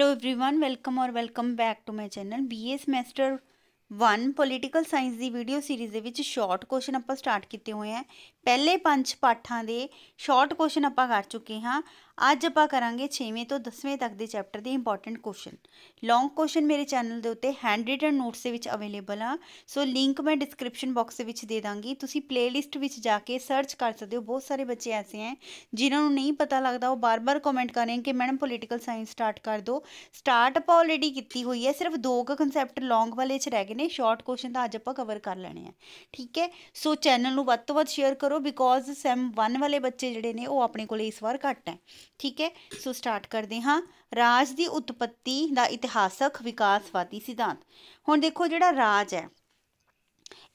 hello everyone welcome और welcome back to my channel BA semester 1 political science दी video series ਦੇ ਵਿੱਚ short question ਆਪਾਂ start ਕੀਤੇ ਹੋਏ ਆ ਪਹਿਲੇ ਪੰਜ ਪਾਠਾਂ ਦੇ ਸ਼ਾਰਟ ਕੁਐਸਚਨ ਆਪਾਂ ਕਰ ਚੁੱਕੇ ਹਾਂ ਅੱਜ ਆਪਾਂ ਕਰਾਂਗੇ 6ਵੇਂ ਤੋਂ 10ਵੇਂ ਤੱਕ ਦੇ ਚੈਪਟਰ ਦੇ ਇੰਪੋਰਟੈਂਟ ਕੁਐਸਚਨ ਲੌਂਗ ਕੁਐਸਚਨ ਮੇਰੇ ਚੈਨਲ ਦੇ ਉੱਤੇ ਹੈਂਡ ਰਿਟਨ ਨੋਟਸ ਦੇ ਵਿੱਚ ਅਵੇਲੇਬਲ ਆ ਸੋ ਲਿੰਕ ਮੈਂ ਡਿਸਕ੍ਰਿਪਸ਼ਨ ਬਾਕਸ ਦੇ ਵਿੱਚ ਦੇ ਦਾਂਗੀ ਤੁਸੀਂ ਪਲੇਲਿਸਟ ਵਿੱਚ ਜਾ ਕੇ ਸਰਚ ਕਰ ਸਕਦੇ ਹੋ ਬਹੁਤ ਸਾਰੇ ਬੱਚੇ ਐਸੇ ਆ ਜਿਨ੍ਹਾਂ ਨੂੰ ਨਹੀਂ ਪਤਾ ਲੱਗਦਾ ਉਹ ਬਾਰ-ਬਾਰ ਕਮੈਂਟ ਕਰ ਰਹੇ ਕਿ ਮੈਡਮ ਪੋਲੀਟੀਕਲ ਸਾਇੰਸ ਸਟਾਰਟ ਕਰ ਦਿਓ ਸਟਾਰਟ ਆਪਾਂ ਆਲਰੇਡੀ ਕੀਤੀ ਹੋਈ ਹੈ ਸਿਰਫ ਦੋ ਕੁ ਕਨਸੈਪਟ ਲੌਂਗ ਵਾਲੇ 'ਚ ਰਹਿ ਗਏ ਨੇ ਸ਼ਾਰਟ ਕੁਐਸਚਨ ਤਾਂ ਅੱਜ ਆਪਾਂ ਕਵਰ ਕਰ ਲੈਣੇ ਆ ਠੀਕ ਹੈ ਸੋ ਚੈਨਲ ਨੂੰ ਵੱਧ ਤੋਂ ਵੱਧ ਸ਼ੇਅਰ ਕਰੋ ਕਰੋ ਬਿਕੋਜ਼ ਸੈਮ 1 ਵਾਲੇ ਬੱਚੇ ਜਿਹੜੇ ਨੇ ਉਹ ਆਪਣੇ ਕੋਲੇ ਇਸ ਵਾਰ ਘੱਟ ਹੈ ਠੀਕ ਹੈ ਸੋ ਸਟਾਰਟ ਕਰਦੇ ਹਾਂ ਰਾਜ ਦੀ ਉਤਪਤੀ ਦਾ ਇਤਿਹਾਸਕ ਵਿਕਾਸਵਾਦੀ ਸਿਧਾਂਤ ਹੁਣ ਦੇਖੋ ਜਿਹੜਾ ਰਾਜ ਹੈ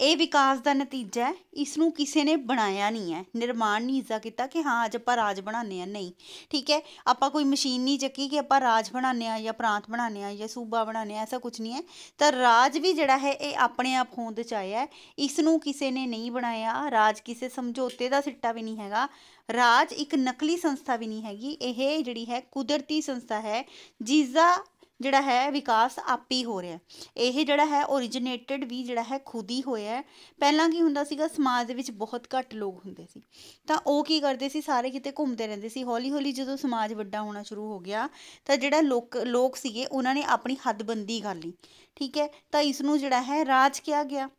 ਇਹ ਵਿਕਾਸ ਦਾ ਨਤੀਜਾ ਹੈ ਇਸ ਨੂੰ ਕਿਸੇ ਨੇ ਬਣਾਇਆ ਨਹੀਂ ਹੈ ਨਿਰਮਾਣ ਨਹੀਂ ਜਾ ਕੀਤਾ ਕਿ ਹਾਂ ਅੱਜ ਆਪਾਂ ਰਾਜ ਬਣਾਉਂਦੇ ਆ ਨਹੀਂ ਠੀਕ ਹੈ ਆਪਾਂ ਕੋਈ ਮਸ਼ੀਨ ਨਹੀਂ ਚੱਕੀ ਕਿ ਆਪਾਂ ਰਾਜ ਬਣਾਉਂਦੇ ਆ ਜਾਂ ਪ੍ਰਾਂਤ ਬਣਾਉਂਦੇ ਆ ਜਾਂ ਸੂਬਾ ਬਣਾਉਂਦੇ ਆ ਐਸਾ ਕੁਝ ਨਹੀਂ ਹੈ ਤਾਂ ਰਾਜ ਵੀ ਜਿਹੜਾ ਹੈ ਇਹ ਆਪਣੇ ਆਪ ਹੋਂਦ ਚ ਆਇਆ ਹੈ ਇਸ ਨੂੰ ਕਿਸੇ ਨੇ ਨਹੀਂ ਬਣਾਇਆ ਰਾਜ ਕਿਸੇ ਸਮਝੌਤੇ ਦਾ ਸਿੱਟਾ ਵੀ ਨਹੀਂ ਹੈਗਾ ਰਾਜ ਇੱਕ ਨਕਲੀ ਸੰਸਥਾ ਵੀ ਨਹੀਂ ਹੈਗੀ ਇਹ ਜਿਹੜੀ ਹੈ ਕੁਦਰਤੀ ਸੰਸਥਾ ਹੈ ਜਿਸ ਦਾ ਜਿਹੜਾ ਹੈ ਵਿਕਾਸ ਹੀ ਹੋ ਰਿਹਾ ਇਹ ਜਿਹੜਾ ਹੈ originated ਵੀ ਜਿਹੜਾ ਹੈ ਖੁਦ ਹੀ ਹੋਇਆ ਪਹਿਲਾਂ ਕੀ ਹੁੰਦਾ ਸੀਗਾ ਸਮਾਜ ਦੇ ਵਿੱਚ ਬਹੁਤ ਘੱਟ ਲੋਕ ਹੁੰਦੇ ਸੀ ਤਾਂ ਉਹ ਕੀ ਕਰਦੇ ਸੀ ਸਾਰੇ ਕਿਤੇ ਘੁੰਮਦੇ ਰਹਿੰਦੇ ਸੀ ਹੌਲੀ ਹੌਲੀ ਜਦੋਂ ਸਮਾਜ ਵੱਡਾ ਹੋਣਾ ਸ਼ੁਰੂ ਹੋ ਗਿਆ ਤਾਂ ਜਿਹੜਾ ਲੋਕ ਲੋਕ ਸੀਗੇ ਉਹਨਾਂ ਨੇ ਆਪਣੀ ਹੱਦਬੰਦੀ ਕਰ ਲਈ ਠੀਕ ਹੈ ਤਾਂ ਇਸ ਨੂੰ ਜਿਹੜਾ ਹੈ ਰਾਜ ਕਿਹਾ ਗਿਆ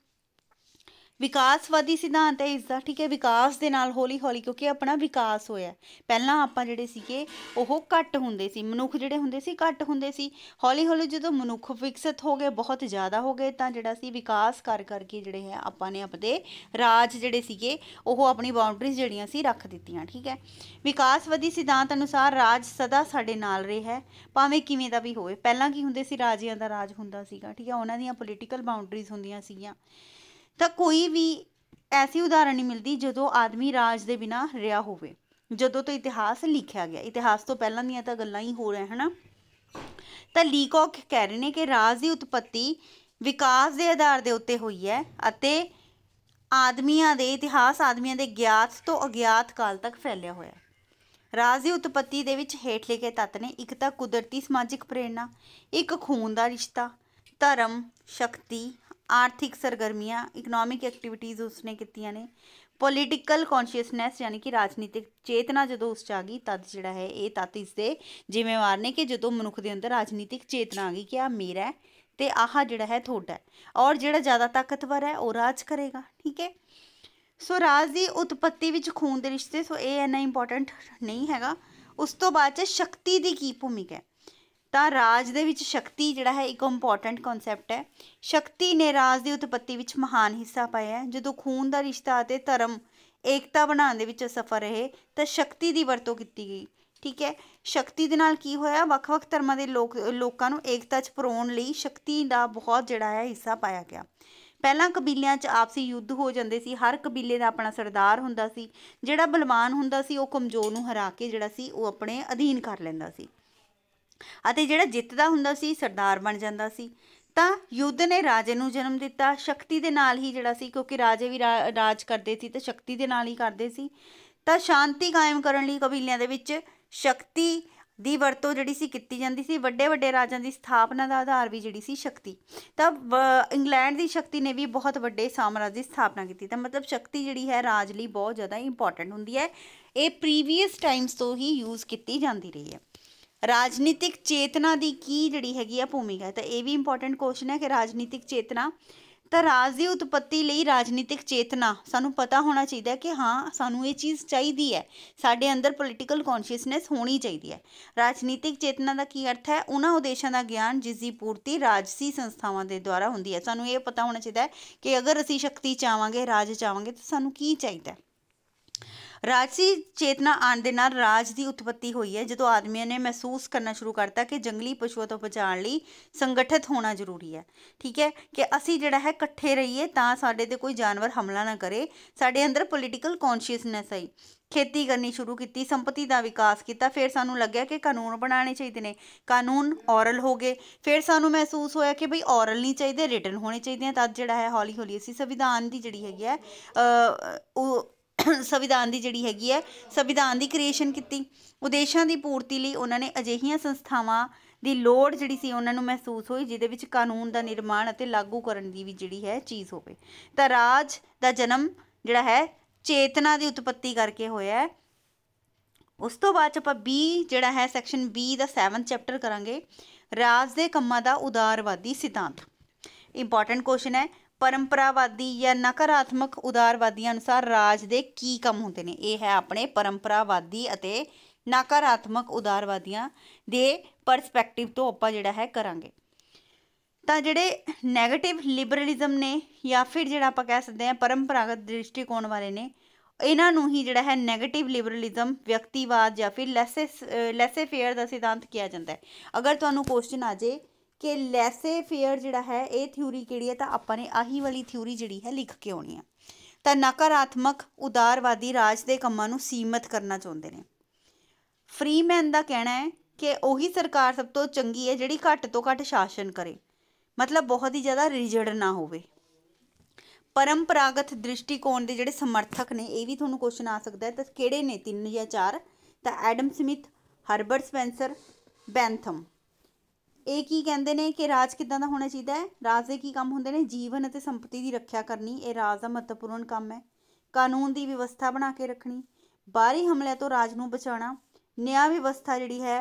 ਵਿਕਾਸਵਾਦੀ ਸਿਧਾਂਤ ਹੈ ਇਸ ਦਾ ਠੀਕ ਹੈ ਵਿਕਾਸ ਦੇ ਨਾਲ ਹੌਲੀ ਹੌਲੀ ਕਿਉਂਕਿ ਆਪਣਾ ਵਿਕਾਸ ਹੋਇਆ ਪਹਿਲਾਂ ਆਪਾਂ ਜਿਹੜੇ ਸੀਗੇ ਉਹ ਘੱਟ ਹੁੰਦੇ ਸੀ ਮਨੁੱਖ ਜਿਹੜੇ ਹੁੰਦੇ ਸੀ ਘੱਟ ਹੁੰਦੇ ਸੀ ਹੌਲੀ ਹੌਲੀ ਜਦੋਂ ਮਨੁੱਖ ਵਿਕਸਿਤ ਹੋ ਗਏ ਬਹੁਤ ਜ਼ਿਆਦਾ ਹੋ ਗਏ ਤਾਂ ਜਿਹੜਾ ਸੀ ਵਿਕਾਸ ਕਰ ਕਰਕੇ ਜਿਹੜੇ ਹੈ ਆਪਾਂ ਨੇ ਆਪਦੇ ਰਾਜ ਜਿਹੜੇ ਸੀਗੇ ਉਹ ਆਪਣੀ ਬਾਉਂਡਰੀਜ਼ ਜਿਹੜੀਆਂ ਸੀ ਰੱਖ ਦਿੱਤੀਆਂ ਠੀਕ ਹੈ ਵਿਕਾਸਵਾਦੀ ਸਿਧਾਂਤ ਅਨੁਸਾਰ ਰਾਜ ਸਦਾ ਸਾਡੇ ਨਾਲ ਰਿਹਾ ਹੈ ਭਾਵੇਂ ਕਿਵੇਂ ਦਾ ਵੀ ਹੋਵੇ ਪਹਿਲਾਂ ਕੀ ਹੁੰਦੇ ਸੀ ਰਾਜਿਆਂ ਦਾ ਰਾਜ ਹੁੰਦਾ ਸੀਗਾ ਠੀਕ ਹੈ ਉਹਨਾਂ ਦੀਆਂ ਪੋਲੀਟੀਕਲ ਬਾਉਂਡਰੀਜ਼ ਹੁੰਦੀਆਂ ਸੀਗੀਆਂ ਤਾਂ ਕੋਈ ਵੀ ਐਸੀ ਉਦਾਹਰਣ ਨਹੀਂ ਮਿਲਦੀ ਜਦੋਂ ਆਦਮੀ ਰਾਜ ਦੇ ਬਿਨਾ ਰਿਹਾ ਹੋਵੇ ਜਦੋਂ ਤੋਂ ਇਤਿਹਾਸ ਲਿਖਿਆ ਗਿਆ ਇਤਿਹਾਸ ਤੋਂ ਪਹਿਲਾਂ ਦੀਆਂ ਤਾਂ ਗੱਲਾਂ ਹੀ ਹੋ ਰਹੇ ਹਨਾ ਤਾਂ ਲੀਕੋਕ ਕਹਿ ਰਹੇ ਨੇ ਕਿ ਰਾਜ ਦੀ ਉਤਪਤੀ ਵਿਕਾਸ ਦੇ ਆਧਾਰ ਦੇ ਉੱਤੇ ਹੋਈ ਹੈ ਅਤੇ ਆਦਮੀਆਂ ਦੇ ਇਤਿਹਾਸ ਆਦਮੀਆਂ ਦੇ ਗਿਆਤ ਤੋਂ ਅਗਿਆਤ ਕਾਲ ਤੱਕ ਫੈਲਿਆ ਹੋਇਆ ਰਾਜ ਦੀ ਉਤਪਤੀ ਦੇ ਵਿੱਚ ਹੇਠ ਲਿਖੇ ਤੱਤ ਨੇ ਇੱਕ ਤਾਂ ਕੁਦਰਤੀ ਸਮਾਜਿਕ ਪ੍ਰੇਰਣਾ ਇੱਕ ਖੂਨ ਦਾ ਰਿਸ਼ਤਾ ਧਰਮ ਸ਼ਕਤੀ ਆਰਥਿਕ ਸਰਗਰਮੀਆਂ ਇਕਨੋਮਿਕ ਐਕਟੀਵਿਟੀਜ਼ ਉਸਨੇ ਕੀਤੀਆਂ ਨੇ ਪੋਲੀਟੀਕਲ ਕੌਨਸ਼ੀਅਸਨੈਸ ਯਾਨੀ ਕਿ ਰਾਜਨੀਤਿਕ ਚੇਤਨਾ ਜਦੋਂ ਉਸ ਚ ਆ ਗਈ ਤਦ ਜਿਹੜਾ ਹੈ ਇਹ ਤਤ ਇਸ ਦੇ ਜ਼ਿੰਮੇਵਾਰ ਨੇ ਕਿ ਜਦੋਂ ਮਨੁੱਖ ਦੇ ਅੰਦਰ ਰਾਜਨੀਤਿਕ ਚੇਤਨਾ ਆ ਗਈ ਕਿ ਆ ਮੇਰਾ ਤੇ ਆਹ ਜਿਹੜਾ ਹੈ ਤੁਹਾਡਾ ਔਰ ਜਿਹੜਾ ਜ਼ਿਆਦਾ ਤਾਕਤਵਰ ਹੈ ਉਹ ਰਾਜ ਕਰੇਗਾ ਠੀਕ ਹੈ ਸੋ ਰਾਜ ਦੀ ਉਤਪਤੀ ਵਿੱਚ ਖੂਨ ਦੇ ਰਿਸ਼ਤੇ ਸੋ ਇਹ ਐਨਾ ਇੰਪੋਰਟੈਂਟ ਨਹੀਂ ਹੈਗਾ ਉਸ ਤੋਂ ਬਾਅਦ ਚ ਸ਼ਕਤੀ ਦੀ ਕੀ ਭੂਮਿਕਾ ਹੈ ਤਾਂ ਰਾਜ ਦੇ ਵਿੱਚ ਸ਼ਕਤੀ ਜਿਹੜਾ ਹੈ ਇੱਕ ਇੰਪੋਰਟੈਂਟ ਕਨਸੈਪਟ ਹੈ ਸ਼ਕਤੀ ਨੇ ਰਾਜ ਦੀ ਉਤਪਤੀ ਵਿੱਚ ਮਹਾਨ ਹਿੱਸਾ ਪਾਇਆ ਹੈ ਜਦੋਂ ਖੂਨ ਦਾ ਰਿਸ਼ਤਾ ਅਤੇ ਧਰਮ ਏਕਤਾ ਬਣਾਉਣ ਦੇ ਵਿੱਚ ਸਫਲ ਰਹੇ ਤਾਂ ਸ਼ਕਤੀ ਦੀ ਵਰਤੋਂ ਕੀਤੀ ਗਈ ਠੀਕ ਹੈ ਸ਼ਕਤੀ ਦੇ ਨਾਲ ਕੀ ਹੋਇਆ ਵੱਖ-ਵੱਖ ਧਰਮਾਂ ਦੇ ਲੋਕ ਲੋਕਾਂ ਨੂੰ ਏਕਤਾ 'ਚ ਪਰੋਣ ਲਈ ਸ਼ਕਤੀ ਦਾ ਬਹੁਤ ਜਿਹੜਾ ਹੈ ਹਿੱਸਾ ਪਾਇਆ ਗਿਆ ਪਹਿਲਾਂ ਕਬੀਲਿਆਂ 'ਚ ਆਪਸੀ ਯੁੱਧ ਹੋ ਜਾਂਦੇ ਸੀ ਹਰ ਕਬੀਲੇ ਦਾ ਆਪਣਾ ਸਰਦਾਰ ਹੁੰਦਾ ਸੀ ਜਿਹੜਾ ਬਲਵਾਨ ਹੁੰਦਾ ਸੀ ਉਹ ਕਮਜ਼ੋਰ ਨੂੰ ਹਰਾ ਕੇ ਜਿਹੜਾ ਸੀ ਉਹ ਆਪਣੇ ਅਧੀਨ ਕਰ ਲੈਂਦਾ ਸੀ ਅਤੇ ਜਿਹੜਾ ਜਿੱਤਦਾ ਹੁੰਦਾ ਸੀ ਸਰਦਾਰ ਬਣ ਜਾਂਦਾ ਸੀ ਤਾਂ ਯੁੱਧ ਨੇ ਰਾਜੇ ਨੂੰ ਜਨਮ ਦਿੱਤਾ ਸ਼ਕਤੀ ਦੇ ਨਾਲ ਹੀ ਜਿਹੜਾ ਸੀ ਕਿਉਂਕਿ ਰਾਜੇ ਵੀ ਰਾਜ ਕਰਦੇ ਸੀ ਤੇ ਸ਼ਕਤੀ ਦੇ ਨਾਲ ਹੀ ਕਰਦੇ ਸੀ ਤਾਂ ਸ਼ਾਂਤੀ ਕਾਇਮ ਕਰਨ ਲਈ ਕਬੀਲਿਆਂ ਦੇ ਵਿੱਚ ਸ਼ਕਤੀ ਦੀ ਵਰਤੋਂ ਜਿਹੜੀ ਸੀ ਕੀਤੀ ਜਾਂਦੀ ਸੀ ਵੱਡੇ ਵੱਡੇ ਰਾਜਾਂ ਦੀ ਸਥਾਪਨਾ ਦਾ ਆਧਾਰ ਵੀ ਜਿਹੜੀ ਸੀ ਸ਼ਕਤੀ ਤਾਂ ਇੰਗਲੈਂਡ ਦੀ ਸ਼ਕਤੀ ਨੇ ਵੀ ਬਹੁਤ ਵੱਡੇ ਸਾਮਰਾਜ ਦੀ ਸਥਾਪਨਾ ਕੀਤੀ ਤਾਂ ਮਤਲਬ ਸ਼ਕਤੀ ਜਿਹੜੀ ਹੈ ਰਾਜ ਲਈ ਬਹੁਤ ਜ਼ਿਆਦਾ ਇੰਪੋਰਟੈਂਟ ਹੁੰਦੀ ਹੈ ਇਹ ਪ੍ਰੀਵੀਅਸ ਟਾਈਮਸ ਤੋਂ ਹੀ ਯੂਜ਼ ਕੀਤੀ ਜਾਂਦੀ ਰਹੀ ਹੈ ਰਾਜਨੀਤਿਕ ਚੇਤਨਾ ਦੀ ਕੀ ਜਿਹੜੀ ਹੈਗੀ ਆ ਭੂਮਿਕਾ ਤਾਂ ਇਹ ਵੀ ਇੰਪੋਰਟੈਂਟ ਕੁਐਸਚਨ ਹੈ ਕਿ ਰਾਜਨੀਤਿਕ ਚੇਤਨਾ ਤਾਂ ਰਾਜ ਦੀ ਉਤਪਤੀ ਲਈ ਰਾਜਨੀਤਿਕ ਚੇਤਨਾ ਸਾਨੂੰ ਪਤਾ ਹੋਣਾ ਚਾਹੀਦਾ ਕਿ ਹਾਂ ਸਾਨੂੰ ਇਹ ਚੀਜ਼ ਚਾਹੀਦੀ ਹੈ ਸਾਡੇ ਅੰਦਰ ਪੋਲੀਟੀਕਲ ਕੌਨਸ਼ੀਅਸਨੈਸ ਹੋਣੀ ਚਾਹੀਦੀ ਹੈ ਰਾਜਨੀਤਿਕ ਚੇਤਨਾ ਦਾ ਕੀ ਅਰਥ ਹੈ ਉਹਨਾਂ ਉਦੇਸ਼ਾਂ ਦਾ ਗਿਆਨ ਜਿਸ ਦੀ ਪੂਰਤੀ ਰਾਜਸੀ ਸੰਸਥਾਵਾਂ ਦੇ ਦੁਆਰਾ ਹੁੰਦੀ ਹੈ ਸਾਨੂੰ ਇਹ ਪਤਾ ਹੋਣਾ ਚਾਹੀਦਾ ਹੈ ਕਿ ਅਗਰ ਅਸੀਂ ਸ਼ਕਤੀ ਚਾਹਾਂਗੇ ਰਾਜ ਚਾਹਾਂਗੇ ਤਾਂ ਸਾਨੂੰ ਕੀ ਚਾਹੀਦਾ ਹੈ ਰਾਜਸੀ ਚੇਤਨਾ ਆਣ ਦੇ ਨਾਲ ਰਾਜ ਦੀ ਉਤਪਤੀ ਹੋਈ ਹੈ ਜਦੋਂ ਆਦਮੀਆਂ ਨੇ ਮਹਿਸੂਸ ਕਰਨਾ ਸ਼ੁਰੂ ਕਰਤਾ ਕਿ ਜੰਗਲੀ ਪਸ਼ੂਆਂ ਤੋਂ ਬਚਾਉਣ ਲਈ ਸੰਗਠਿਤ ਹੋਣਾ ਜ਼ਰੂਰੀ ਹੈ ਠੀਕ ਹੈ ਕਿ ਅਸੀਂ ਜਿਹੜਾ ਹੈ ਇਕੱਠੇ ਰਹੀਏ ਤਾਂ ਸਾਡੇ ਤੇ ਕੋਈ ਜਾਨਵਰ ਹਮਲਾ ਨਾ ਕਰੇ ਸਾਡੇ ਅੰਦਰ ਪੋਲੀਟੀਕਲ ਕੌਨਸ਼ੀਅਸਨੈਸ ਆਈ ਖੇਤੀ ਕਰਨੀ ਸ਼ੁਰੂ ਕੀਤੀ ਸੰਪਤੀ ਦਾ ਵਿਕਾਸ ਕੀਤਾ ਫਿਰ ਸਾਨੂੰ ਲੱਗਿਆ ਕਿ ਕਾਨੂੰਨ ਬਣਾਉਣੇ ਚਾਹੀਦੇ ਨੇ ਕਾਨੂੰਨ ਔਰਲ ਹੋ ਗਏ ਫਿਰ ਸਾਨੂੰ ਮਹਿਸੂਸ ਹੋਇਆ ਕਿ ਭਈ ਔਰਲ ਨਹੀਂ ਚਾਹੀਦੇ ਰਿਟਨ ਹੋਣੇ ਚਾਹੀਦੇ ਆ ਤਦ ਜਿਹੜਾ ਹੈ ਹੌਲੀ ਹੌਲੀ ਅਸੀਂ ਸੰਵਿਧਾਨ ਦੀ ਜਿਹੜੀ ਹੈਗੀ ਹੈ ਉਹ ਸੰਵਿਧਾਨ ਦੀ ਜਿਹੜੀ ਹੈਗੀ ਹੈ ਸੰਵਿਧਾਨ ਦੀ ਕ੍ਰੀਏਸ਼ਨ ਕੀਤੀ ਉਦੇਸ਼ਾਂ ਦੀ ਪੂਰਤੀ ਲਈ ਉਹਨਾਂ ਨੇ ਅਜਿਹੀਆਂ ਸੰਸਥਾਵਾਂ ਦੀ ਲੋੜ ਜਿਹੜੀ ਸੀ ਉਹਨਾਂ ਨੂੰ ਮਹਿਸੂਸ ਹੋਈ ਜਿਹਦੇ ਵਿੱਚ ਕਾਨੂੰਨ ਦਾ ਨਿਰਮਾਣ ਅਤੇ ਲਾਗੂ ਕਰਨ ਦੀ ਵੀ ਜਿਹੜੀ ਹੈ ਚੀਜ਼ ਹੋਵੇ ਤਾਂ ਰਾਜ ਦਾ ਜਨਮ ਜਿਹੜਾ ਹੈ ਚੇਤਨਾ ਦੀ ਉਤਪਤੀ ਕਰਕੇ ਹੋਇਆ ਉਸ ਤੋਂ ਬਾਅਦ ਆਪਾਂ B ਜਿਹੜਾ ਹੈ ਸੈਕਸ਼ਨ B ਦਾ 7th ਚੈਪਟਰ ਕਰਾਂਗੇ ਰਾਜ ਦੇ ਕੰਮਾਂ ਦਾ ਉਦਾਰਵਾਦੀ ਸਿਧਾਂਤ ਇੰਪੋਰਟੈਂਟ ਕੁਐਸਚਨ ਹੈ ਪਰੰਪਰਾਵਾਦੀ ਜਾਂ ਨਕਾਰਾਤਮਕ ਉਦਾਰਵਾਦੀਆਂ ਅਨੁਸਾਰ ਰਾਜ ਦੇ ਕੀ ਕੰਮ ਹੁੰਦੇ ਨੇ ਇਹ ਹੈ ਆਪਣੇ ਪਰੰਪਰਾਵਾਦੀ ਅਤੇ ਨਕਾਰਾਤਮਕ ਉਦਾਰਵਾਦੀਆਂ ਦੇ ਪਰਸਪੈਕਟਿਵ ਤੋਂ ਆਪਾਂ ਜਿਹੜਾ ਹੈ ਕਰਾਂਗੇ ਤਾਂ ਜਿਹੜੇ 네ਗੇਟਿਵ ਲਿਬਰਲਿਜ਼ਮ ਨੇ ਜਾਂ ਫਿਰ ਜਿਹੜਾ ਆਪਾਂ ਕਹਿ ਸਕਦੇ ਹਾਂ ਪਰੰਪਰਾਗਤ ਦ੍ਰਿਸ਼ਟੀਕੋਣ ਵਾਲੇ ਨੇ ਇਹਨਾਂ ਨੂੰ ਹੀ ਜਿਹੜਾ ਹੈ 네ਗੇਟਿਵ ਲਿਬਰਲਿਜ਼ਮ ਵਿਅਕਤੀਵਾਦ ਜਾਂ ਫਿਰ ਲੈਸੇ ਲੈਸੇ ਫੇਅਰ ਦਾ ਸਿਧਾਂਤ ਕਿਹਾ ਜਾਂਦਾ ਹੈ ਅਗਰ ਤੁਹਾਨੂੰ ਕੁਐਸਚਨ ਆ ਜੇ ਕਿ ਲੈਸੇ ਫੇਅਰ ਜਿਹੜਾ ਹੈ ਇਹ ਥਿਊਰੀ ਕਿਹੜੀ ਹੈ ਤਾਂ ਆਪਾਂ ਨੇ ਆਹੀ ਵਾਲੀ ਥਿਊਰੀ ਜਿਹੜੀ ਹੈ ਲਿਖ ਕੇ ਆਉਣੀ ਆ ਤਾਂ ਨਕਾਰਾਤਮਕ ਉਦਾਰਵਾਦੀ ਰਾਜ ਦੇ ਕੰਮਾਂ ਨੂੰ ਸੀਮਤ ਕਰਨਾ ਚਾਹੁੰਦੇ ਨੇ ਫ੍ਰੀਮੈਨ ਦਾ ਕਹਿਣਾ ਹੈ ਕਿ ਉਹੀ ਸਰਕਾਰ ਸਭ ਤੋਂ ਚੰਗੀ ਹੈ ਜਿਹੜੀ ਘੱਟ ਤੋਂ ਘੱਟ ਸ਼ਾਸਨ ਕਰੇ ਮਤਲਬ ਬਹੁਤ ਹੀ ਜ਼ਿਆਦਾ ਰਿਜਿਡ ਨਾ ਹੋਵੇ ਪਰੰਪਰਾਗਤ ਦ੍ਰਿਸ਼ਟੀਕੋਣ ਦੇ ਜਿਹੜੇ ਸਮਰਥਕ ਨੇ ਇਹ ਵੀ ਤੁਹਾਨੂੰ ਕੁਐਸਚਨ ਆ ਸਕਦਾ ਹੈ ਤਾਂ ਕਿਹੜੇ ਨੇ ਤਿੰਨ ਜਾਂ ਚਾਰ ਤਾਂ Adam Smith Herbert Spencer Bentham ਇਹ ਕੀ ਕਹਿੰਦੇ ਨੇ ਕਿ ਰਾਜ ਕਿਦਾਂ ਦਾ ਹੋਣਾ ਚਾਹੀਦਾ ਹੈ ਰਾਜ ਦੇ ਕੀ ਕੰਮ ਹੁੰਦੇ ਨੇ ਜੀਵਨ ਅਤੇ ਸੰਪਤੀ ਦੀ ਰੱਖਿਆ ਕਰਨੀ ਇਹ ਰਾਜ ਦਾ ਮਹੱਤਵਪੂਰਨ ਕੰਮ ਹੈ ਕਾਨੂੰਨ ਦੀ ਵਿਵਸਥਾ ਬਣਾ ਕੇ ਰੱਖਣੀ ਬਾਹਰੀ ਹਮਲਿਆਂ ਤੋਂ ਰਾਜ ਨੂੰ ਬਚਾਉਣਾ ਨਿਆਂ ਵਿਵਸਥਾ ਜਿਹੜੀ ਹੈ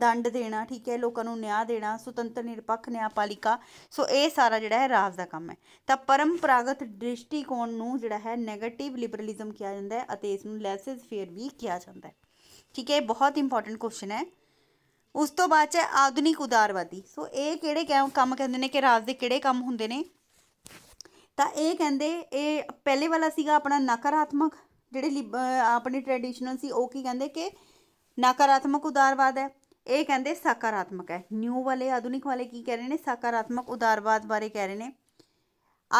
ਦੰਡ ਦੇਣਾ ਠੀਕ ਹੈ ਲੋਕਾਂ ਨੂੰ ਨਿਆਂ ਦੇਣਾ ਸੁਤੰਤਰ ਨਿਰਪੱਖ ਨਿਆਂਪਾਲਿਕਾ ਸੋ ਇਹ ਸਾਰਾ ਜਿਹੜਾ ਹੈ ਰਾਜ ਦਾ ਕੰਮ ਹੈ ਤਾਂ ਪਰੰਪਰਾਗਤ ਦ੍ਰਿਸ਼ਟੀਕੋਣ ਨੂੰ ਜਿਹੜਾ ਹੈ 네ਗੇਟਿਵ ਲਿਬਰਲਿਜ਼ਮ ਕਿਹਾ ਜਾਂਦਾ ਹੈ ਅਤੇ ਇਸ ਨੂੰ ਲੈਸਿਸ ਫੇਅਰ ਵੀ ਕਿਹਾ ਜਾਂਦਾ ਹੈ ਠੀਕ ਹੈ ਬਹੁਤ ਇੰਪੋਰਟੈਂਟ ਕੁਐਸਚਨ ਹੈ ਉਸ ਤੋਂ ਬਾਅਦ ਹੈ ਆਧੁਨਿਕ ਉਦਾਰਵਾਦੀ ਸੋ ਇਹ ਕਿਹੜੇ ਕੰਮ ਕਹਿੰਦੇ ਨੇ ਕਿ ਰਾਜ ਦੇ ਕਿਹੜੇ ਕੰਮ ਹੁੰਦੇ ਨੇ ਤਾਂ ਇਹ ਕਹਿੰਦੇ ਇਹ ਪਹਿਲੇ ਵਾਲਾ ਸੀਗਾ ਆਪਣਾ ਨਕਾਰਾਤਮਕ ਜਿਹੜੇ ਆਪਣੇ ਟ੍ਰੈਡੀਸ਼ਨਲ ਸੀ ਉਹ ਕੀ ਕਹਿੰਦੇ ਕਿ ਨਕਾਰਾਤਮਕ ਉਦਾਰਵਾਦ ਹੈ ਇਹ ਕਹਿੰਦੇ ਸਕਾਰਾਤਮਕ ਹੈ ਨਿਊ ਵਾਲੇ ਆਧੁਨਿਕ ਵਾਲੇ ਕੀ ਕਹਿ ਰਹੇ ਨੇ ਸਕਾਰਾਤਮਕ ਉਦਾਰਵਾਦ ਬਾਰੇ ਕਹਿ ਰਹੇ ਨੇ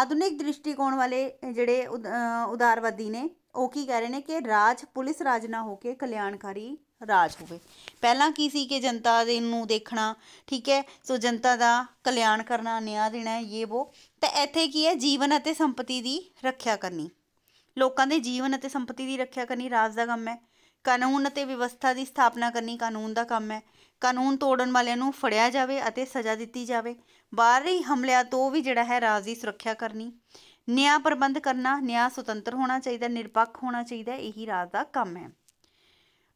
ਆਧੁਨਿਕ ਦ੍ਰਿਸ਼ਟੀਕੋਣ ਵਾਲੇ ਜਿਹੜੇ ਉਦਾਰਵਾਦੀ ਨੇ ਉਹ ਕੀ ਕਹਿ ਰਹੇ ਨੇ ਕਿ ਰਾਜ ਪੁਲਿਸ ਰਾਜ ਨਾ ਹੋ ਕੇ ਕਲਿਆਣਕਾਰੀ ਰਾਜ ਹੋਵੇ ਪਹਿਲਾਂ ਕੀ ਸੀ ਕਿ ਜਨਤਾ ਦੇ ਨੂੰ ਦੇਖਣਾ ਠੀਕ ਹੈ ਸੋ ਜਨਤਾ ਦਾ ਕਲਿਆਣ ਕਰਨਾ ਨਿਆਂ ਦੇਣਾ ਇਹ ਉਹ ਤਾਂ ਇੱਥੇ ਕੀ ਹੈ ਜੀਵਨ ਅਤੇ ਸੰਪਤੀ ਦੀ ਰੱਖਿਆ ਕਰਨੀ ਲੋਕਾਂ ਦੇ ਜੀਵਨ ਅਤੇ ਸੰਪਤੀ ਦੀ ਰੱਖਿਆ ਕਰਨੀ ਰਾਜ ਦਾ ਕੰਮ ਹੈ ਕਾਨੂੰਨ ਅਤੇ ਵਿਵਸਥਾ ਦੀ ਸਥਾਪਨਾ ਕਰਨੀ ਕਾਨੂੰਨ ਦਾ ਕੰਮ ਹੈ ਕਾਨੂੰਨ ਤੋੜਨ ਵਾਲਿਆਂ ਨੂੰ ਫੜਿਆ ਜਾਵੇ ਅਤੇ ਸਜ਼ਾ ਦਿੱਤੀ ਜਾਵੇ ਬਾਹਰੀ ਹਮਲਿਆਂ ਤੋਂ ਵੀ ਜਿਹੜਾ ਹੈ ਰਾਜ ਦੀ ਸੁਰੱਖਿਆ ਕਰਨੀ ਨਿਆਂ ਪ੍ਰਬੰਧ ਕਰਨਾ ਨਿਆਂ ਸੁਤੰਤਰ ਹੋਣਾ ਚਾਹੀਦਾ ਨਿਰਪੱਖ ਹੋਣਾ ਚਾਹੀਦਾ ਇਹੀ ਰਾਜ ਦਾ ਕੰਮ ਹੈ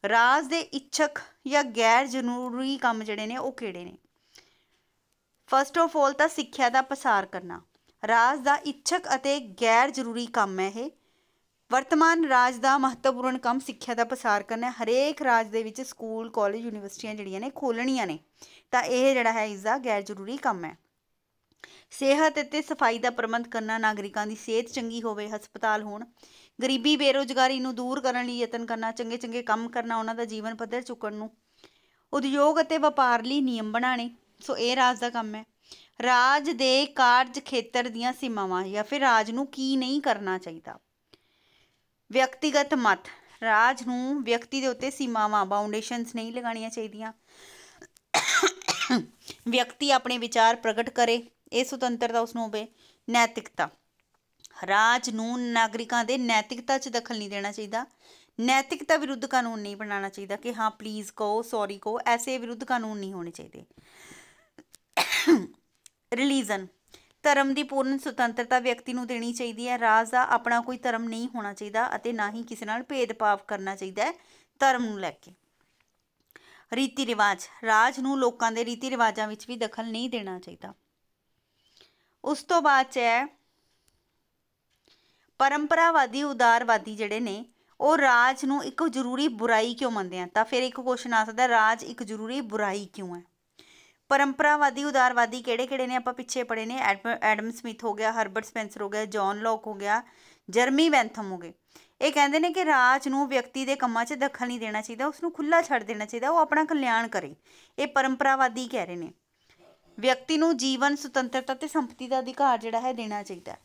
ਰਾਜ ਦੇ ਇੱਛਕ ਜਾਂ ਗੈਰ ਜ਼ਰੂਰੀ ਕੰਮ ਜਿਹੜੇ ਨੇ ਉਹ ਕਿਹੜੇ ਨੇ ਫਸਟ ਆਫ ਆਲ ਤਾਂ ਸਿੱਖਿਆ ਦਾ ਪ੍ਰਸਾਰ ਕਰਨਾ ਰਾਜ ਦਾ ਇੱਛਕ ਅਤੇ ਗੈਰ ਜ਼ਰੂਰੀ ਕੰਮ ਹੈ ਇਹ ਵਰਤਮਾਨ ਰਾਜ ਦਾ ਮਹੱਤਵਪੂਰਨ ਕੰਮ ਸਿੱਖਿਆ ਦਾ ਪ੍ਰਸਾਰ ਕਰਨਾ ਹੈ ਹਰੇਕ ਰਾਜ ਦੇ ਵਿੱਚ ਸਕੂਲ ਕਾਲਜ ਯੂਨੀਵਰਸਿਟੀਆਂ ਜਿਹੜੀਆਂ ਨੇ ਖੋਲਣੀਆਂ ਨੇ ਤਾਂ ਇਹ ਜਿਹੜਾ ਹੈ ਇਸ ਦਾ ਗੈਰ ਜ਼ਰੂਰੀ ਕੰਮ ਹੈ ਸਿਹਤ ਅਤੇ ਸਫਾਈ ਦਾ ਪ੍ਰਬੰਧ ਕਰਨਾ ਨਾਗਰਿਕਾਂ ਦੀ ਸਿਹਤ ਚੰਗੀ ਹੋਵੇ ਹਸਪਤਾਲ ਹੋਣ ਗਰੀਬੀ ਬੇਰੋਜ਼ਗਾਰੀ ਨੂੰ ਦੂਰ ਕਰਨ ਲਈ ਯਤਨ ਕਰਨਾ ਚੰਗੇ ਚੰਗੇ ਕੰਮ ਕਰਨਾ ਉਹਨਾਂ ਦਾ ਜੀਵਨ ਪੱਧਰ ਚੁੱਕਣ ਨੂੰ ਉਦਯੋਗ ਅਤੇ ਵਪਾਰ ਲਈ ਨਿਯਮ ਬਣਾਣੇ ਸੋ ਇਹ ਰਾਜ ਦਾ ਕੰਮ ਹੈ ਰਾਜ ਦੇ ਕਾਰਜ ਖੇਤਰ ਦੀਆਂ ਸੀਮਾਵਾਂ ਜਾਂ ਫਿਰ ਰਾਜ ਨੂੰ ਕੀ ਨਹੀਂ ਕਰਨਾ ਚਾਹੀਦਾ ਵਿਅਕਤੀਗਤ ਮਤ ਰਾਜ ਨੂੰ ਵਿਅਕਤੀ ਦੇ ਉੱਤੇ ਸੀਮਾਵਾਂ ਬਾਉਂਡੇਸ਼ਨਸ ਨਹੀਂ ਲਗਾਉਣੀਆਂ ਚਾਹੀਦੀਆਂ ਵਿਅਕਤੀ ਆਪਣੇ ਵਿਚਾਰ ਪ੍ਰਗਟ ਕਰੇ ਇਹ ਸੁਤੰਤਰਤਾ ਉਸ ਨੂੰ ਹੋਵੇ ਨੈਤਿਕਤਾ ਰਾਜ ਨੂੰ ਨਾਗਰਿਕਾਂ ਦੇ ਨੈਤਿਕਤਾ 'ਚ ਦਖਲ ਨਹੀਂ ਦੇਣਾ ਚਾਹੀਦਾ ਨੈਤਿਕਤਾ ਵਿਰੁੱਧ ਕਾਨੂੰਨ ਨਹੀਂ ਬਣਾਉਣਾ ਚਾਹੀਦਾ ਕਿ ਹਾਂ ਪਲੀਜ਼ ਕਹੋ ਸੌਰੀ ਕਹੋ ਐਸੇ ਵਿਰੁੱਧ ਕਾਨੂੰਨ ਨਹੀਂ ਹੋਣੇ ਚਾਹੀਦੇ ਰਿਲੀਜਨ ਧਰਮ ਦੀ ਪੂਰਨ ਸੁਤੰਤਰਤਾ ਵਿਅਕਤੀ ਨੂੰ ਦੇਣੀ ਚਾਹੀਦੀ ਹੈ ਰਾਜ ਦਾ ਆਪਣਾ ਕੋਈ ਧਰਮ ਨਹੀਂ ਹੋਣਾ ਚਾਹੀਦਾ ਅਤੇ ਨਾ ਹੀ ਕਿਸੇ ਨਾਲ ਭੇਦਭਾਵ ਕਰਨਾ ਚਾਹੀਦਾ ਹੈ ਧਰਮ ਨੂੰ ਲੈ ਕੇ ਰੀਤੀ ਰਿਵਾਜ ਰਾਜ ਨੂੰ ਲੋਕਾਂ ਦੇ ਰੀਤੀ ਰਿਵਾਜਾਂ ਵਿੱਚ ਵੀ ਦਖਲ ਨਹੀਂ ਦੇਣਾ ਚਾਹੀਦਾ ਉਸ ਤੋਂ ਬਾਅਦ ਹੈ ਪਰੰਪਰਾਵਾਦੀ ਉਦਾਰਵਾਦੀ ਜਿਹੜੇ ਨੇ ਉਹ ਰਾਜ ਨੂੰ ਇੱਕ ਜ਼ਰੂਰੀ ਬੁਰਾਈ ਕਿਉਂ ਮੰਨਦੇ ਆ ਤਾਂ ਫਿਰ ਇੱਕ ਕੁਐਸਚਨ ਆ ਸਕਦਾ ਰਾਜ ਇੱਕ ਜ਼ਰੂਰੀ ਬੁਰਾਈ ਕਿਉਂ ਹੈ ਪਰੰਪਰਾਵਾਦੀ ਉਦਾਰਵਾਦੀ ਕਿਹੜੇ-ਕਿਹੜੇ ਨੇ ਆਪਾਂ ਪਿੱਛੇ ਪੜੇ ਨੇ ਐਡਮ ਸਮਿਥ ਹੋ ਗਿਆ ਹਰਬਰਟ ਸਪੈਂਸਰ ਹੋ ਗਿਆ ਜੌਨ ਲੌਕ ਹੋ ਗਿਆ ਜਰਮੀ ਵੈਂਥਮ ਹੋ ਗਏ ਇਹ ਕਹਿੰਦੇ ਨੇ ਕਿ ਰਾਜ ਨੂੰ ਵਿਅਕਤੀ ਦੇ ਕੰਮਾਂ 'ਚ ਦਖਲ ਨਹੀਂ ਦੇਣਾ ਚਾਹੀਦਾ ਉਸ ਨੂੰ ਖੁੱਲਾ ਛੱਡ ਦੇਣਾ ਚਾਹੀਦਾ ਉਹ ਆਪਣਾ ਕਲਿਆਣ ਕਰੇ ਇਹ ਪਰੰਪਰਾਵਾਦੀ ਕਹਿ ਰਹੇ ਨੇ ਵਿਅਕਤੀ ਨੂੰ ਜੀਵਨ ਸੁਤੰਤਰਤਾ ਤੇ ਸੰਪਤੀ ਦਾ ਅਧਿਕਾਰ ਜਿਹੜਾ ਹੈ ਦੇਣਾ ਚਾਹੀਦਾ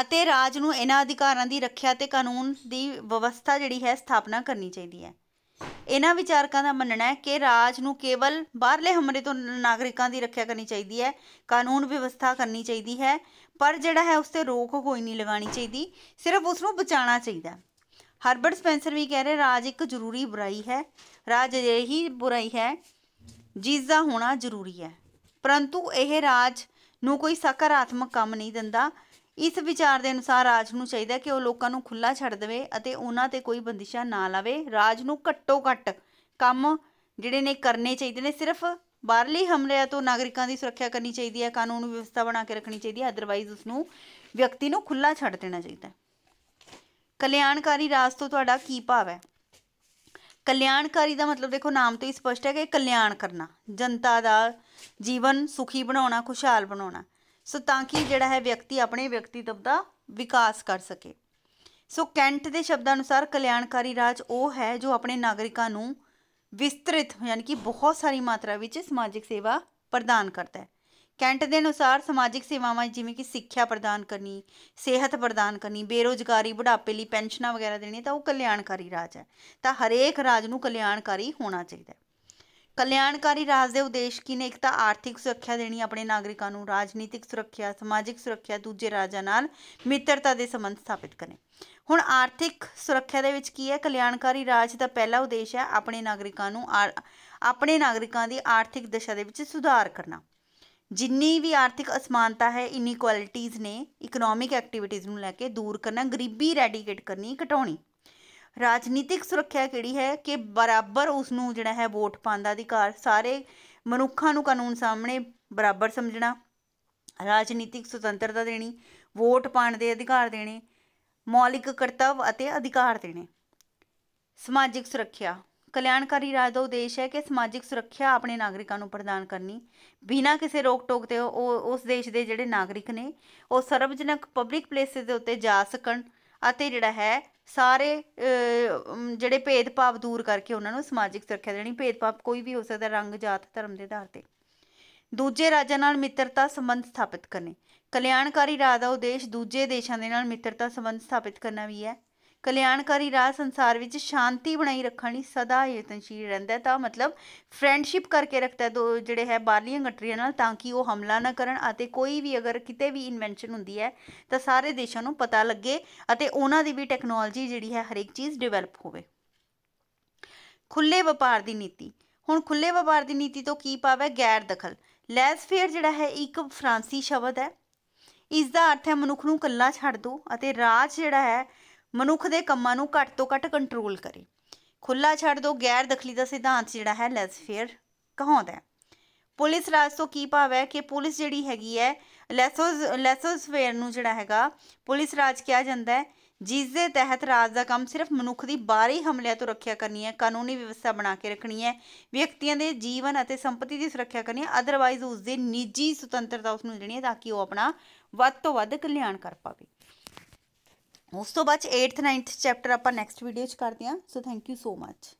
ਅਤੇ ਰਾਜ ਨੂੰ ਇਹਨਾਂ ਅਧਿਕਾਰਾਂ ਦੀ ਰੱਖਿਆ ਤੇ ਕਾਨੂੰਨ ਦੀ ਵਿਵਸਥਾ ਜਿਹੜੀ ਹੈ ਸਥਾਪਨਾ ਕਰਨੀ ਚਾਹੀਦੀ ਹੈ ਇਹਨਾਂ ਵਿਚਾਰਕਾਂ ਦਾ ਮੰਨਣਾ ਹੈ ਕਿ ਰਾਜ ਨੂੰ ਕੇਵਲ ਬਾਹਰਲੇ ਹਮਲੇ ਤੋਂ ਨਾਗਰਿਕਾਂ ਦੀ ਰੱਖਿਆ ਕਰਨੀ ਚਾਹੀਦੀ ਹੈ ਕਾਨੂੰਨ ਵਿਵਸਥਾ ਕਰਨੀ ਚਾਹੀਦੀ ਹੈ ਪਰ ਜਿਹੜਾ ਹੈ ਉਸ ਤੇ ਰੋਕ ਕੋਈ ਨਹੀਂ ਲਗਾਣੀ ਚਾਹੀਦੀ ਸਿਰਫ ਉਸ ਨੂੰ ਬਚਾਉਣਾ ਚਾਹੀਦਾ ਹਰਬਰਟ ਸਪੈਂਸਰ ਵੀ ਕਹਿ ਰਹੇ ਰਾਜ ਇੱਕ ਜ਼ਰੂਰੀ ਬੁਰਾਈ ਹੈ ਰਾਜ ਅਜਿਹੀ ਬੁਰਾਈ ਹੈ ਜਿਸ ਦਾ ਹੋਣਾ ਜ਼ਰੂਰੀ ਹੈ ਪਰੰਤੂ ਇਹ ਰਾਜ ਨੂੰ ਕੋਈ ਸਕਾਰਾਤਮਕ ਕੰਮ ਨਹੀਂ ਦਿੰਦਾ ਇਸ ਵਿਚਾਰ ਦੇ ਅਨੁਸਾਰ ਰਾਜ ਨੂੰ ਚਾਹੀਦਾ ਕਿ ਉਹ ਲੋਕਾਂ ਨੂੰ ਖੁੱਲਾ ਛੱਡ ਦੇਵੇ ਅਤੇ ਉਹਨਾਂ ਤੇ ਕੋਈ ਬੰਦਿਸ਼ਾਂ ਨਾ ਲਾਵੇ ਰਾਜ ਨੂੰ ਘੱਟੋ ਘੱਟ ਕੰਮ ਜਿਹੜੇ ਨੇ ਕਰਨੇ ਚਾਹੀਦੇ ਨੇ ਸਿਰਫ ਬਾਹਰਲੇ ਹਮਲਿਆਂ ਤੋਂ ਨਾਗਰਿਕਾਂ ਦੀ ਸੁਰੱਖਿਆ ਕਰਨੀ ਚਾਹੀਦੀ ਹੈ ਕਾਨੂੰਨ ਵਿਵਸਥਾ ਬਣਾ ਕੇ ਰੱਖਣੀ ਚਾਹੀਦੀ ਹੈ ਅਦਰਵਾਈਜ਼ ਉਸ ਨੂੰ ਵਿਅਕਤੀ ਨੂੰ ਖੁੱਲਾ ਛੱਡ ਦੇਣਾ ਚਾਹੀਦਾ ਹੈ ਕਲਿਆਣਕਾਰੀ ਰਾਜ ਤੋਂ ਤੁਹਾਡਾ ਕੀ ਭਾਵ ਹੈ ਕਲਿਆਣਕਾਰੀ ਦਾ ਮਤਲਬ ਦੇਖੋ ਨਾਮ ਤੋਂ ਹੀ ਸਪਸ਼ਟ ਹੈ ਕਿ ਕਲਿਆਣ ਕਰਨਾ ਜਨਤਾ ਦਾ ਜੀਵਨ ਸੁਖੀ ਬਣਾਉਣਾ ਖੁਸ਼ਹਾਲ ਬਣਾਉਣਾ ਸੋ ਤਾਂ ਕਿ ਜਿਹੜਾ ਹੈ ਵਿਅਕਤੀ ਆਪਣੇ ਵਿਅਕਤੀਤਵ ਦਾ ਵਿਕਾਸ ਕਰ ਸਕੇ ਸੋ ਕੈਂਟ ਦੇ ਸ਼ਬਦਾਂ ਅਨੁਸਾਰ ਕਲਿਆਣਕਾਰੀ ਰਾਜ ਉਹ ਹੈ ਜੋ ਆਪਣੇ ਨਾਗਰਿਕਾਂ ਨੂੰ ਵਿਸਤ੍ਰਿਤ ਯਾਨੀ ਕਿ ਬਹੁਤ ਸਾਰੀ ਮਾਤਰਾ ਵਿੱਚ ਸਮਾਜਿਕ ਸੇਵਾ ਪ੍ਰਦਾਨ ਕਰਦਾ ਹੈ ਕੈਂਟ ਦੇ ਅਨੁਸਾਰ ਸਮਾਜਿਕ ਸੇਵਾਵਾਂ ਜਿਵੇਂ ਕਿ ਸਿੱਖਿਆ ਪ੍ਰਦਾਨ ਕਰਨੀ ਸਿਹਤ ਪ੍ਰਦਾਨ ਕਰਨੀ ਬੇਰੋਜ਼ਗਾਰੀ ਬੁਢਾਪੇ ਲਈ ਪੈਨਸ਼ਨਾਂ ਵਗੈਰਾ ਦੇਣੀ ਤਾਂ ਉਹ ਕਲਿਆਣਕਾਰੀ ਰਾਜ ਹੈ ਤਾਂ ਹਰੇਕ ਰਾਜ ਨੂੰ ਕਲਿਆਣਕਾਰੀ ਹੋਣਾ ਚਾਹੀਦਾ ਹੈ ਕਲਿਆਣਕਾਰੀ ਰਾਜ ਦੇ ਉਦੇਸ਼ ਕੀ ਨੇ ਇੱਕ ਤਾਂ ਆਰਥਿਕ ਸੁਰੱਖਿਆ ਦੇਣੀ ਆਪਣੇ ਨਾਗਰਿਕਾਂ ਨੂੰ ਰਾਜਨੀਤਿਕ ਸੁਰੱਖਿਆ ਸਮਾਜਿਕ ਸੁਰੱਖਿਆ ਦੂਜੇ ਰਾਜਾਂ ਨਾਲ ਮਿੱਤਰਤਾ ਦੇ ਸੰਬੰਧ ਸਥਾਪਿਤ ਕਰਨੇ ਹੁਣ ਆਰਥਿਕ ਸੁਰੱਖਿਆ ਦੇ ਵਿੱਚ ਕੀ ਹੈ ਕਲਿਆਣਕਾਰੀ ਰਾਜ ਦਾ ਪਹਿਲਾ ਉਦੇਸ਼ ਹੈ ਆਪਣੇ ਨਾਗਰਿਕਾਂ ਨੂੰ ਆਪਣੇ ਨਾਗਰਿਕਾਂ ਦੀ ਆਰਥਿਕ ਦਸ਼ਾ ਦੇ ਵਿੱਚ ਸੁਧਾਰ ਕਰਨਾ ਜਿੰਨੀ ਵੀ ਆਰਥਿਕ ਅਸਮਾਨਤਾ ਹੈ ਇਨਇਕੁਐਲਿਟੀਜ਼ ਨੇ ਇਕਨੋਮਿਕ ਐਕਟੀਵਿਟੀਜ਼ ਨੂੰ ਲੈ ਕੇ ਦੂਰ ਕਰਨਾ ਗਰੀਬੀ ਰੈਡੀਕੇਟ ਕਰਨੀ ਘਟਾਉਣੀ ਰਾਜਨੀਤਿਕ ਸੁਰੱਖਿਆ ਕਿਹੜੀ ਹੈ ਕਿ ਬਰਾਬਰ ਉਸ ਨੂੰ ਜਿਹੜਾ ਹੈ ਵੋਟ ਪਾਉਣ ਦਾ ਅਧਿਕਾਰ ਸਾਰੇ ਮਨੁੱਖਾਂ ਨੂੰ ਕਾਨੂੰਨ ਸਾਹਮਣੇ ਬਰਾਬਰ ਸਮਝਣਾ ਰਾਜਨੀਤਿਕ ਸੁਤੰਤਰਤਾ ਦੇਣੀ ਵੋਟ ਪਾਉਣ ਦੇ ਅਧਿਕਾਰ ਦੇਣੇ ਮੌਲਿਕ ਕਰਤੱਵ ਅਤੇ ਅਧਿਕਾਰ ਦੇਣੇ ਸਮਾਜਿਕ ਸੁਰੱਖਿਆ ਕਲਿਆਣਕਾਰੀ ਰਾਜ ਦਾ ਉਦੇਸ਼ ਹੈ ਕਿ ਸਮਾਜਿਕ ਸੁਰੱਖਿਆ ਆਪਣੇ ਨਾਗਰਿਕਾਂ ਨੂੰ ਪ੍ਰਦਾਨ ਕਰਨੀ ਬਿਨਾਂ ਕਿਸੇ ਰੋਕ ਟੋਕ ਤੇ ਉਹ ਉਸ ਦੇਸ਼ ਦੇ ਜਿਹੜੇ ਨਾਗਰਿਕ ਨੇ ਉਹ ਸਰਵਜਨਕ ਪਬਲਿਕ ਪਲੇਸਿਸ ਦੇ ਉੱਤੇ ਜਾ ਸਕਣ ਅਤੇ ਜਿਹੜਾ ਹੈ ਸਾਰੇ ਜਿਹੜੇ ਭੇਦਭਾਵ ਦੂਰ ਕਰਕੇ ਉਹਨਾਂ ਨੂੰ ਸਮਾਜਿਕ ਸੁਰੱਖਿਆ ਦੇਣੀ ਭੇਦਭਾਵ ਕੋਈ ਵੀ ਹੋ ਸਕਦਾ ਰੰਗ ਜਾਤ ਧਰਮ ਦੇ ਆਧਾਰ ਤੇ ਦੂਜੇ ਰਾਜਾਂ ਨਾਲ ਮਿੱਤਰਤਾ ਸੰਬੰਧ ਸਥਾਪਿਤ ਕਰਨੇ ਕਲਿਆਣਕਾਰੀ ਰਾਜ ਦਾ ਉਦੇਸ਼ ਦੂਜੇ ਦੇਸ਼ਾਂ ਦੇ ਨਾਲ ਮਿੱਤਰਤਾ ਸੰਬੰਧ ਸਥਾਪਿਤ ਕਰਨਾ ਵੀ ਹੈ ਕਲਿਆਣਕਾਰੀ ਰਾਹ ਸੰਸਾਰ ਵਿੱਚ ਸ਼ਾਂਤੀ ਬਣਾਈ ਰੱਖਣ ਲਈ ਸਦਾ ਯਤਨਸ਼ੀਲ ਰਹਿੰਦਾ ਤਾਂ ਮਤਲਬ ਫਰੈਂਡਸ਼ਿਪ ਕਰਕੇ ਰੱਖਦਾ ਦੋ ਜਿਹੜੇ ਹੈ ਬਾਹਰਲੀਆਂ ਕੰਟਰੀਆਂ ਨਾਲ ਤਾਂ ਕਿ ਉਹ ਹਮਲਾ ਨਾ ਕਰਨ ਅਤੇ ਕੋਈ ਵੀ ਅਗਰ ਕਿਤੇ ਵੀ ਇਨਵੈਂਸ਼ਨ ਹੁੰਦੀ ਹੈ ਤਾਂ ਸਾਰੇ ਦੇਸ਼ਾਂ ਨੂੰ ਪਤਾ ਲੱਗੇ ਅਤੇ ਉਹਨਾਂ ਦੀ ਵੀ ਟੈਕਨੋਲੋਜੀ ਜਿਹੜੀ ਹੈ ਹਰੇਕ ਚੀਜ਼ ਡਿਵੈਲਪ ਹੋਵੇ ਖੁੱਲੇ ਵਪਾਰ ਦੀ ਨੀਤੀ ਹੁਣ ਖੁੱਲੇ ਵਪਾਰ ਦੀ ਨੀਤੀ ਤੋਂ ਕੀ ਪਾਵੇ ਗੈਰ ਦਖਲ ਲੈਸ ਫੇਅਰ ਜਿਹੜਾ ਹੈ ਇੱਕ ਫਰਾਂਸੀ ਸ਼ਬਦ ਹੈ ਇਸ ਦਾ ਅਰਥ ਹੈ ਮਨੁੱਖ ਨੂੰ ਇਕੱਲਾ ਛੱਡ ਦੋ ਅਤੇ ਰਾਜ ਜਿਹੜਾ ਹੈ ਮਨੁੱਖ ਦੇ ਕੰਮਾਂ ਨੂੰ ਘੱਟ ਤੋਂ ਘੱਟ ਕੰਟਰੋਲ ਕਰੇ ਖੁੱਲਾ ਛੱਡ ਦੋ ਗੈਰ ਦਖਲੀ ਦਾ ਸਿਧਾਂਤ ਜਿਹੜਾ ਹੈ ਲੈਸ ਫੇਅਰ ਕਹਾਉਂਦਾ ਹੈ ਪੁਲਿਸ ਰਾਜ ਤੋਂ ਕੀ ਭਾਵ ਹੈ ਕਿ ਪੁਲਿਸ ਜਿਹੜੀ ਹੈਗੀ ਹੈ ਲੈਸੋਸ ਫੇਅਰ ਨੂੰ ਜਿਹੜਾ ਹੈਗਾ ਪੁਲਿਸ ਰਾਜ ਕਿਹਾ ਜਾਂਦਾ ਹੈ ਜਿਸ ਦੇ ਤਹਿਤ ਰਾਜ ਦਾ ਕੰਮ ਸਿਰਫ ਮਨੁੱਖ ਦੀ ਬਾਹਰੀ ਹਮਲਿਆਂ ਤੋਂ ਰੱਖਿਆ ਕਰਨੀ ਹੈ ਕਾਨੂੰਨੀ ਵਿਵਸਥਾ ਬਣਾ ਕੇ ਰੱਖਣੀ ਹੈ ਵਿਅਕਤੀਆਂ ਦੇ ਜੀਵਨ ਅਤੇ ਸੰਪਤੀ ਦੀ ਸੁਰੱਖਿਆ ਕਰਨੀ ਹੈ ਅਦਰਵਾਈਜ਼ ਉਸ ਦੇ ਨਿੱਜੀ ਸੁਤੰਤਰਤਾ ਉਸ ਨੂੰ ਦੇਣੀ ਹੈ ਤਾਂ ਕਿ ਉਹ ਆਪਣਾ ਵੱਧ ਤੋਂ ਵੱਧ ਕਲਿਆਣ ਕਰ ਪਾਵੇ ਉਸ ਤੋਂ ਬਾਅਦ 8th 9th ਚੈਪਟਰ ਆਪਾਂ ਨੈਕਸਟ ਵੀਡੀਓ 'ਚ ਕਰਦੇ ਆ so thank you so much